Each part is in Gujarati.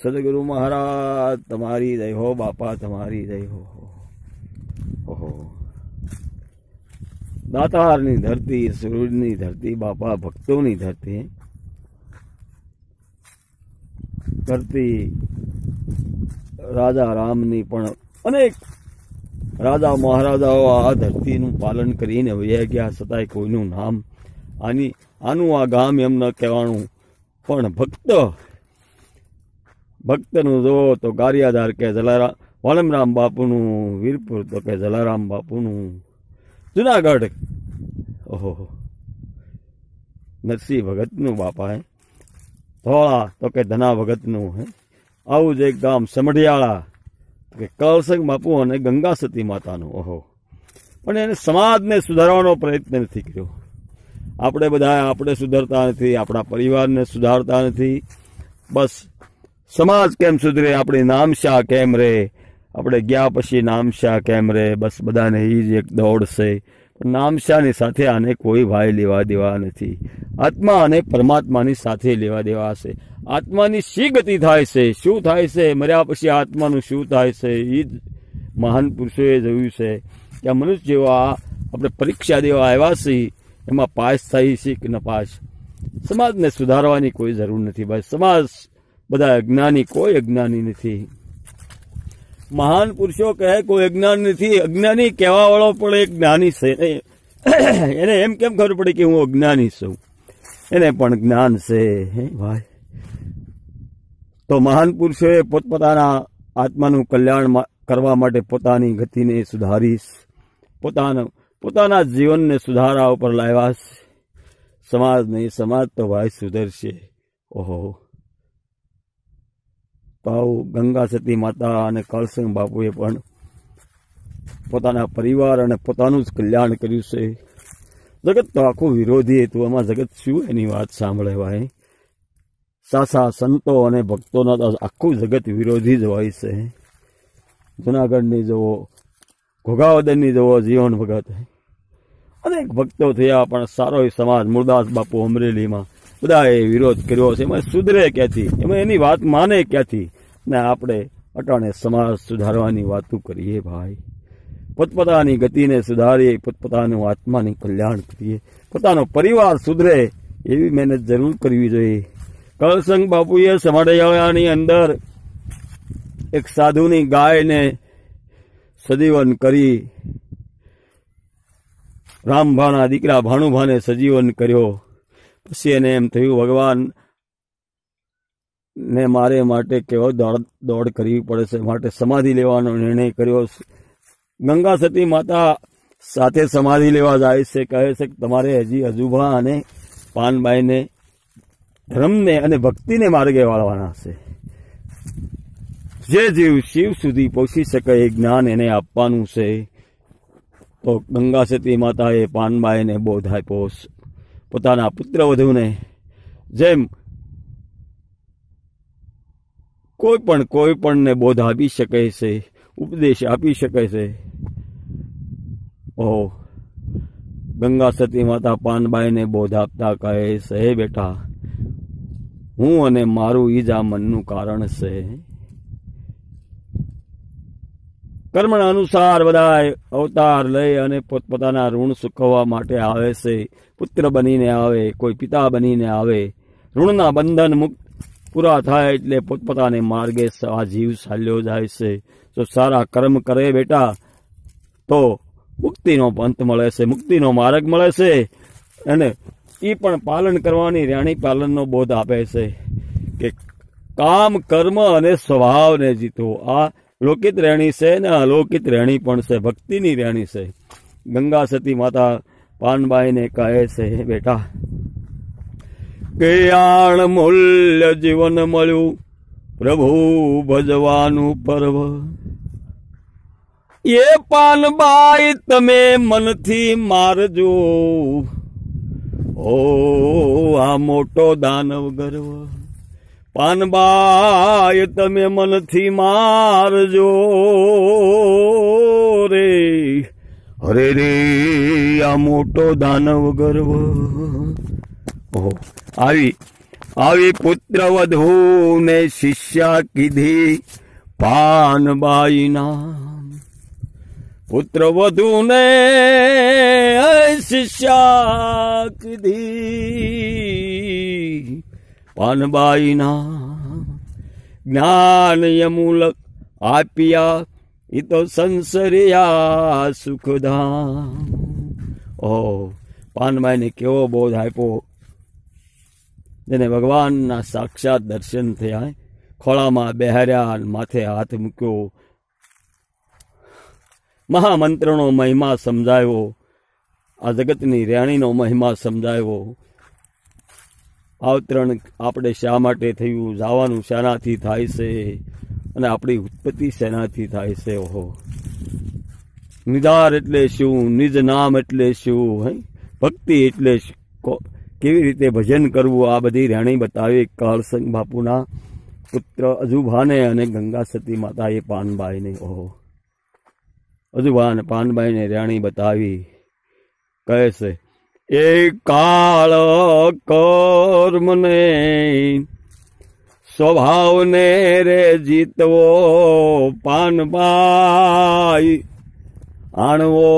સદગુરુ મહારાજ તમારી દય હો બાપા તમારી દય હો ઓહો દાતારની ધરતી સૂર્યની ધરતી બાપા ભક્તોની ધરતી ધરતી રાજા રામની પણ અનેક રાજા મહારાજાઓ આ ધરતીનું પાલન કરીને વયા ગયા છતાંય કોઈનું નામ આની આનું આ ગામ એમ ન કહેવાનું પણ ભક્ત ભક્તનું જો તો ગારિયાધાર કે જલારામ વાલમરામ બાપુનું વીરપુર તો કે જલારામ બાપુનું જુનાગઢ ઓહો નરસિંહ ભગતનું બાપા હે ધોળા તો કે ધના ભગતનું હે આવું જ એક ગામ સમઢિયાળા કે કળસંગ બાપુ અને ગંગાસતી માતાનું ઓહો પણ એને સમાજને સુધારવાનો પ્રયત્ન નથી કર્યો આપણે બધા આપણે સુધરતા નથી આપણા પરિવારને સુધારતા નથી બસ સમાજ કેમ સુધરે આપણી નામશાહ કેમ રહે આપણે ગયા પછી નામશાહ કેમ રહે બસ બધાને એ જ એક દોડ છે નામશાહની સાથે આને કોઈ ભાઈ લેવા દેવા નથી આત્મા અને પરમાત્માની સાથે લેવા દેવા છે આત્માની શી ગતિ થાય છે શું થાય છે મર્યા પછી આત્માનું શું થાય છે એ જ મહાન પુરુષોએ જોયું છે કે આ મનુષ્ય જેવા આપણે પરીક્ષા દેવા આવ્યા છીએ એમાં પાસ થઈ છે કે નપાસ સમાજને સુધારવાની કોઈ જરૂર નથી ભાઈ સમાજ બધા અજ્ઞાની કોઈ અજ્ઞાની નથી મહાન પુરુષો કહે કોઈ અજ્ઞાન નથી અજ્ઞાની કહેવા વાળો પણ એક જ્ઞાની છે એને એમ કેમ ખબર પડે કે હું અજ્ઞાની છું એને પણ જ્ઞાન છે હે ભાઈ તો મહાન પુરુષોએ પોતપોતાના આત્માનું કલ્યાણ કરવા માટે પોતાની ગતિને સુધારીશ પોતાના પોતાના જીવનને સુધારા ઉપર લાવ્યા સમાજ નહીં સમાજ તો ભાઈ સુધરશે ઓહો તો આવું ગંગા સતી માતા અને કાળસિંહ બાપુએ પણ પોતાના પરિવાર અને પોતાનું જ કલ્યાણ કર્યું છે જગત તો આખું વિરોધી હતું એમાં જગત શું એની વાત સાંભળે ભાઈ સાસા સંતો અને ભક્તોના તો આખું જગત વિરોધી જ હોય છે જુનાગઢની જવો ઘોઘાવદનની જવો જીવન ભગત અનેક ભક્તો થયા પણ સારો સમાજ મુરદાસ બાપુ અમરેલીમાં બધાએ વિરોધ કર્યો છે એમાં સુધરે ક્યાંથી એમાં એની વાત માને ક્યાંથી ને આપણે અટાણે સમાજ સુધારવાની વાતો કરીએ ભાઈ પોતપોતાની ગતિને સુધારીએ પોતપોતાનું આત્માની કલ્યાણ કરીએ પોતાનો પરિવાર સુધરે એવી મહેનત જરૂર કરવી જોઈએ કળસંગ બાપુએ સમાડૈયાની અંદર એક સાધુની ગાયને સજીવન કરી રામભાના દીકરા ભાણુભાને સજીવન કર્યો પછી એને એમ થયું ભગવાન ને મારે માટે કેવો દોડ દોડ કરવી પડે છે માટે સમાધિ લેવાનો નિર્ણય કર્યો ગંગા સતી માતા સાથે સમાધિ લેવા જાય છે કહે છે કે તમારે હજી અજુભા અને પાનબાઈને ધર્મને અને ભક્તિને માર્ગે વાળવાના છે જે જીવ શિવ સુધી પહોંચી શકે એ જ્ઞાન એને આપવાનું છે તો ગંગા સતી માતાએ પાનબાઈને બોધ આપ્યો પોતાના પુત્ર વધુને જેમ કોઈ પણ કોઈ પણને બોધ આપી શકે છે ઉપદેશ આપી શકે છે ઓહો ગંગા સતી માતા પાનબાઈને બોધ આપતા કહે છે બેટા હું અને મારું ઈજા મનનું કારણ છે કર્મના અનુસાર બધા અવતાર લઈ અને પોતપોતાના ઋણ સુકવવા માટે આવે છે પુત્ર બનીને આવે કોઈ પિતા બનીને આવે ઋણના બંધન મુક્ત પૂરા થાય એટલે પોતપોતાને માર્ગે આ જીવ ચાલ્યો જાય છે જો સારા કર્મ કરે બેટા તો મુક્તિનો પંથ મળે છે મુક્તિનો માર્ગ મળે છે અને એ પણ પાલન કરવાની રહેણી પાલનનો બોધ આપે છે કે કામ કર્મ અને સ્વભાવને જીતો આ લોકિત રહેણી છે ને અલોકિત રહેણી પણ છે ભક્તિની રહેણી છે ગંગા સતી માતા પાનબાઈને કહે છે બેટા કે મૂલ્ય જીવન મળ્યું પ્રભુ ભજવાનું પર્વ એ પાન બાઈ તમે મનથી મારજો ઓ આ મોટો દાનવ ગર્વ પાનબાઈ તમે મનથી મારજો રે અરે રે આ મોટો દાનવ ગર્વ આવી આવી પુત્રવધુ ને શિષ્યા કીધી પાનબાઈ નામ પુત્રવધુ ને શિષ્યા કીધી પાનબાઈ નામ જ્ઞાન યમૂલક આપ્યા એ તો સંસરિયા સુખધામ ઓ પાનબાઈને કેવો બોધ આપ્યો જેને ભગવાનના સાક્ષાત દર્શન થયા ખોળામાં બેહર્યા માથે હાથ મૂક્યો મહામંત્રનો મહિમા સમજાયો આ જગતની રેણીનો મહિમા સમજાયો આવતરણ આપણે શા માટે થયું જવાનું શેનાથી થાય છે અને આપણી ઉત્પત્તિ શેનાથી થાય છે ઓહો નિધાર એટલે શું નિજ નામ એટલે શું ભક્તિ એટલે શું કેવી રીતે ભજન કરવું આ બધી રહેણી બતાવી કાળસંગ બાપુના પુત્ર અજુભાને અને ગંગા સતી માતાએ પાનબાઈને ઓહો અજુભા અને પાનબાઈને રહેણી બતાવી કહે છે એ કાળ કર્મને સ્વભાવને રે જીતવો પાનબાઈ આણવો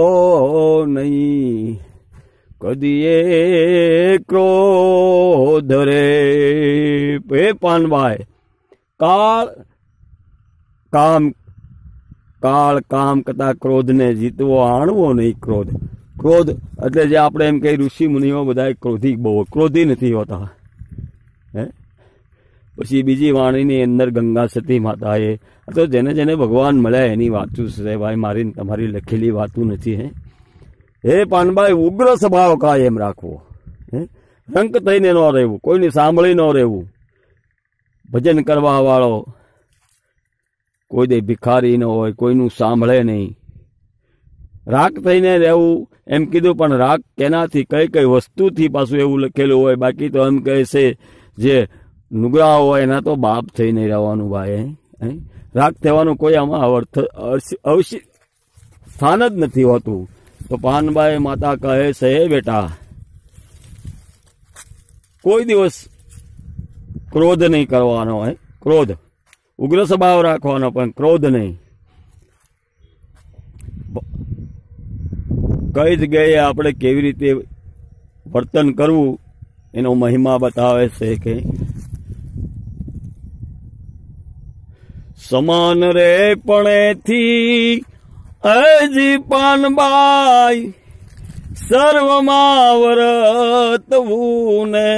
નહીં કદીએ ક્રોધ રે એ પાનભાઈ કાળ કામ કાળ કામ કરતા ક્રોધને જીતવો આણવો નહીં ક્રોધ ક્રોધ એટલે જે આપણે એમ કહીએ ઋષિ મુનિઓ બધા ક્રોધી બહુ ક્રોધી નથી હોતા હે પછી બીજી વાણીની અંદર ગંગા સતી માતા તો જેને જેને ભગવાન મળ્યા એની વાતું છે ભાઈ મારી તમારી લખેલી વાતું નથી હે હે પાનભાઈ ઉગ્ર સ્વભાવ એમ રાખવો હે રંક થઈને ન રહેવું કોઈને સાંભળી ન રહેવું ભજન કરવા વાળો કોઈ દે ભિખારી ન હોય કોઈનું સાંભળે નહીં રાગ થઈને રહેવું એમ કીધું પણ રાગ કેનાથી કઈ કઈ વસ્તુથી પાછું એવું લખેલું હોય બાકી તો એમ કહે છે જે નુગરા હોય એના તો બાપ થઈને રહેવાનું ભાઈ રાગ થવાનું કોઈ આમાં અર્થ અવશી સ્થાન જ નથી હોતું તો પાનબાઈ માતા કહે છે હે બેટા કોઈ દિવસ ક્રોધ નહીં કરવાનો હે ક્રોધ ઉગ્ર સ્વભાવ રાખવાનો પણ ક્રોધ નહીં કઈ જગ્યાએ આપણે કેવી રીતે વર્તન કરવું એનો મહિમા બતાવે છે કે સમાન રે પણેથી જીપાનબાઈ સર્વમાં વ્રતવું ને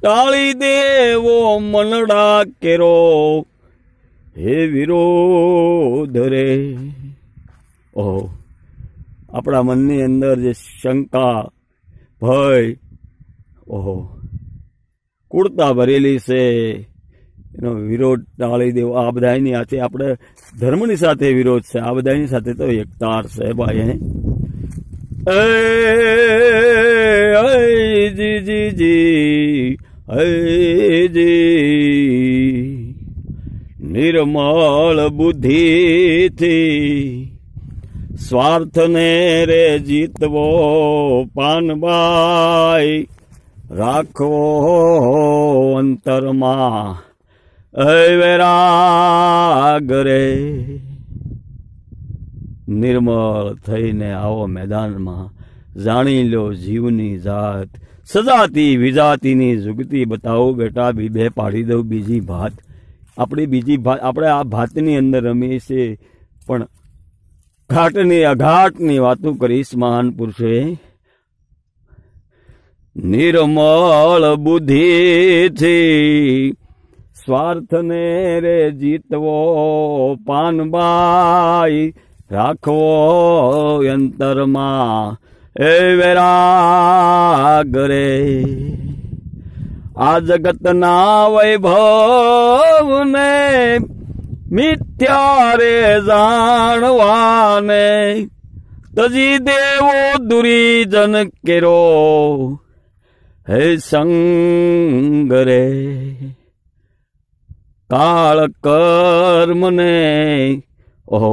ટાળી દેવો મનડા કેરો હે વિરોધ રે ઓહો આપણા મનની અંદર જે શંકા ભય ઓહો કુડતા ભરેલી છે એનો વિરોધ ટાળી દેવો આ બધાની આથી આપણે ધર્મની સાથે વિરોધ છે આ બધાની સાથે તો એકતાર છે ભાઈ હે જી જી જી હે નિર્મળ બુદ્ધિથી સ્વાર્થને રે જીતવો પાનબાઈ રાખવો અંતરમાં વૈરાગ રે નિર્મળ થઈને આવો મેદાનમાં જાણી લો જીવની જાત સજાતી વિજાતીની જુગતી બતાવો બેટા બી બે પાડી દઉં બીજી ભાત આપણી બીજી ભાત આપણે આ ભાતની અંદર રમીએ છીએ પણ ઘાટની અઘાટની વાતો કરીશ મહાન પુરુષે નિર્મળ બુદ્ધિથી સ્વાર્થને રે જીતવો પાનબાઈ રાખવો અંતરમાં એ વેરાગરે આ જગતના વૈભવને મિથ્યા રે જાણવાને તજી દેવો દુરીજન કેરો હે સંગરે કાળ કર્મને ઓહો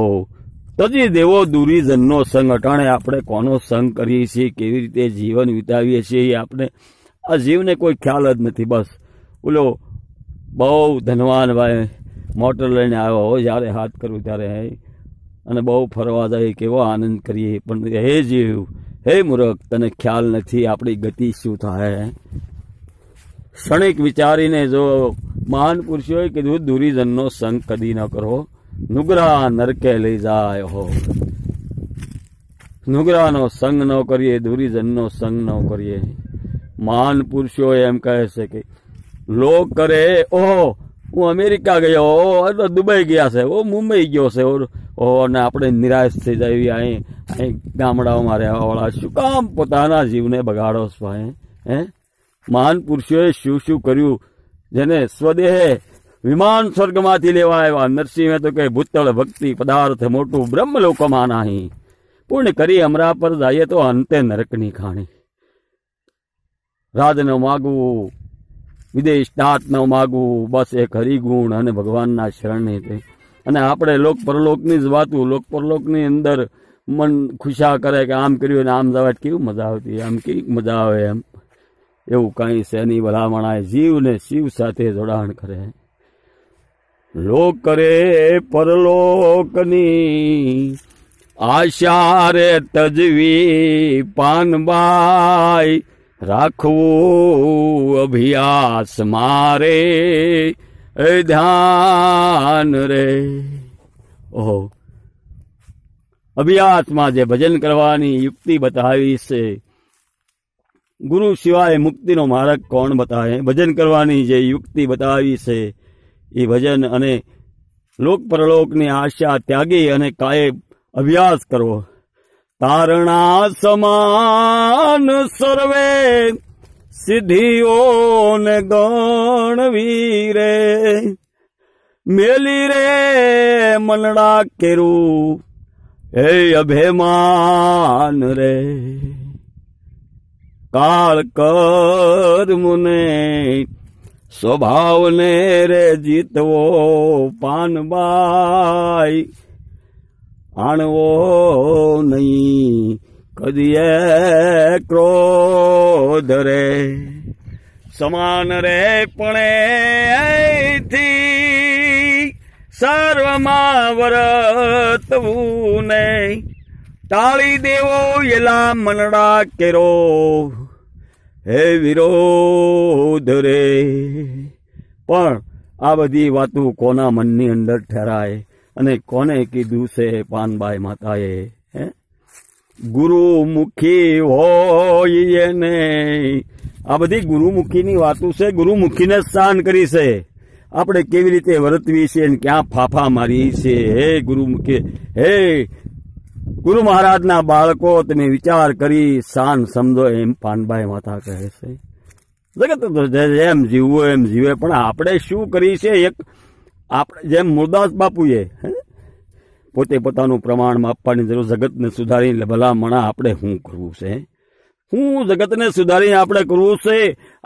તજી દેવો દુરીજનનો સંગ અટાણે આપણે કોનો સંગ કરીએ છીએ કેવી રીતે જીવન વિતાવીએ છીએ આપણે આ જીવને કોઈ ખ્યાલ જ નથી બસ ઓલો બહુ ધનવાન ભાઈ મોટર લઈને આવ્યો હો જ્યારે હાથ કરું ત્યારે હે અને બહુ ફરવા જાય કેવો આનંદ કરીએ પણ હે જીવ હે મૂરખ તને ખ્યાલ નથી આપણી ગતિ શું થાય ક્ષણિક વિચારીને જો મહાન પુરુષોએ કીધું દુરીજનનો સંગ કદી ન કરો નુગરા નરકે લઈ જાય હો નુગરાનો સંગ ન કરીએ દુરીજનનો સંગ ન કરીએ મહાન પુરુષો એમ કહે છે કે લોક કરે ઓહો હું અમેરિકા ગયો ઓ દુબઈ ગયા છે ઓ મુંબઈ ગયો છે ઓ અને આપણે નિરાશ થઈ જાય અહીં અહીં ગામડાઓમાં રહેવા વાળા શું કામ પોતાના જીવને બગાડો છો હે મહાન પુરુષોએ શું શું કર્યું જેને સ્વદેહે વિમાન સ્વર્ગમાંથી લેવા આવ્યા નરસિંહે તો કહે ભૂતળ ભક્તિ પદાર્થ મોટું બ્રહ્મ લોકોમાં નાહી પૂર્ણ કરી અમરા પર જઈએ તો અંતે નરકની ખાણી રાજ ન માગવું વિદેશ નાટ ન માગવું બસ એક હરિગુણ અને ભગવાનના શરણે થઈ અને આપણે લોક પરલોકની જ વાતું લોક પરલોકની અંદર મન ખુશા કરે કે આમ કર્યું ને આમ જવા કેવી મજા આવતી આમ કેવી મજા આવે એમ એવું કંઈ શેની ભલામણાએ જીવને શિવ સાથે જોડાણ કરે લોક કરે પરલોકની આશા રે તજવી પાનબાઈ રાખવું અભ્યાસ મારે ધ્યાન રે ઓહો અભ્યાસમાં જે ભજન કરવાની યુક્તિ બતાવી છે ગુરુ સિવાય મુક્તિનો માર્ગ કોણ બતાવે ભજન કરવાની જે યુક્તિ બતાવી છે એ ભજન અને લોક પરલોકની આશા ત્યાગી અને કાયે અભ્યાસ કરવો તારણા સમાન સર્વે સિદ્ધિઓને ગણવી રે મેલી રે મનડા કેરું હે અભેમાન રે કાળ મુને સ્વભાવને રે જીતવો પાનબાઈ આણવો નહીં કદીએ ક્રોધ રે સમાન રે પણેથી સર્વમાં વર્તવું નહીં ટાળી દેવો એલા મનડા કેરો હે વિરોધ રે પણ આ બધી વાતો કોના મનની અંદર ઠેરાય અને કોને કીધું છે પાનબાઈ માતાએ હે ગુરુમુખી હોય એને આ બધી ગુરુમુખીની વાતો છે ગુરુમુખીને સ્થાન કરી છે આપણે કેવી રીતે વર્તવી છે ક્યાં ફાફા મારી છે હે ગુરુમુખી હે ગુરુ મહારાજના બાળકો તમે વિચાર કરી શાન સમજો એમ પાનભાઈ માતા કહે છે જગત જેમ જીવવું એમ જીવે પણ આપણે શું કરી છે એક આપણે જેમ મુરદાસ બાપુએ પોતે પોતાનું પ્રમાણ માપવાની જરૂર જગતને સુધારીને ભલામણા આપણે શું કરવું છે હું જગતને સુધારી આપણે કરવું છે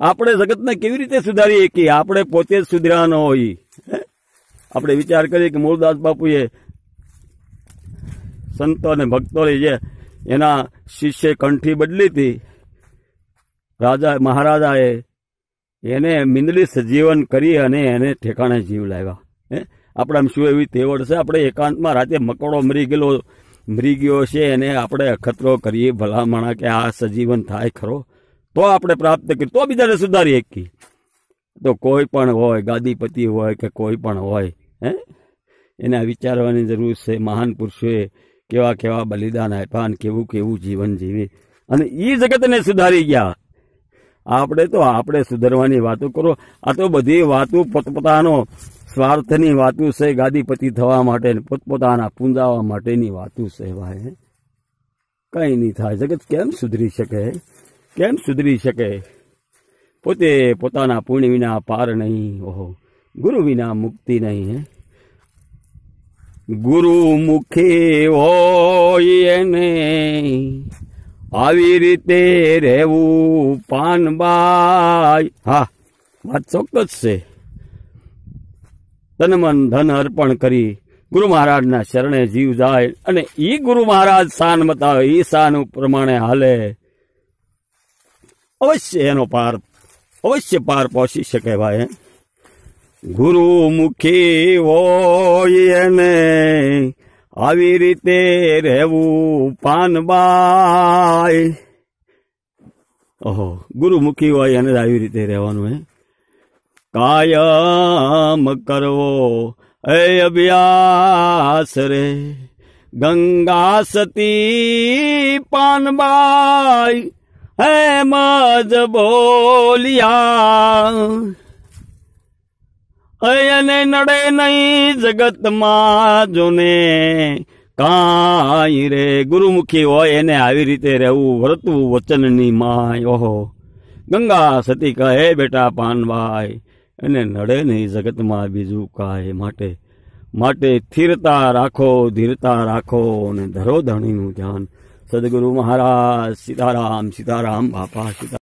આપણે જગતને કેવી રીતે સુધારીએ કે આપણે પોતે જ સુધર્યા ન હોઈએ આપણે વિચાર કરીએ કે મૂળદાસ બાપુએ સંતો અને ભક્તોની જે એના શિષ્ય કંઠી બદલી હતી રાજા મહારાજાએ એને મિંદડી સજીવન કરી અને એને ઠેકાણે જીવ લાવ્યા હે આપણે આમ શું એવી તેવડ છે આપણે એકાંતમાં રાતે મકડો મરી ગયેલો મરી ગયો છે એને આપણે અખતરો કરીએ ભલામણા કે આ સજીવન થાય ખરો તો આપણે પ્રાપ્ત કરી તો બીજાને સુધારીએ કી તો કોઈ પણ હોય ગાદીપતિ હોય કે કોઈ પણ હોય હે એના વિચારવાની જરૂર છે મહાન પુરુષોએ કેવા કેવા બલિદાન આપ્યા અને કેવું કેવું જીવન જીવી અને એ જગતને સુધારી ગયા આપણે તો આપણે સુધરવાની વાતો કરો આ તો બધી વાતો પોતપોતાનો સ્વાર્થની વાતો છે ગાદીપતિ થવા માટે પોતપોતાના પૂંજાવા માટેની વાતો છે ભાઈ કંઈ નહીં થાય જગત કેમ સુધરી શકે કેમ સુધરી શકે પોતે પોતાના પુણ્ય વિના પાર નહીં ઓહો ગુરુ વિના મુક્તિ નહીં હે ગુરુમુખી હોય એને આવી રીતે રહેવું પાનબાઈ હા વાત ચોક્કસ છે તન મન ધન અર્પણ કરી ગુરુ મહારાજના શરણે જીવ જાય અને એ ગુરુ મહારાજ શાન બતાવે એ શાન પ્રમાણે હાલે અવશ્ય એનો પાર અવશ્ય પાર પહોંચી શકે ભાઈ ગુરુમુખી હોય ને આવી રીતે રહેવું પાનબાઈ ઓહો ગુરુમુખી હોય અને આવી રીતે રહેવાનું હે કાયમ કરવો એ અભ્યાસ રે ગંગા સતી પાનબાઈ હે મજ બોલિયા અયને નડે નહીં જગતમાં જોને કાંઈ રે ગુરુમુખી હોય એને આવી રીતે રહેવું વર્તવું વચનની માય ઓહો ગંગા સતી કહે બેટા પાનભાઈ એને નડે નહીં જગતમાં બીજું કાંઈ માટે માટે સ્થિરતા રાખો ધીરતા રાખો અને ધરોધણીનું ધ્યાન સદગુરુ મહારાજ સીતારામ સીતારામ બાપા સીતા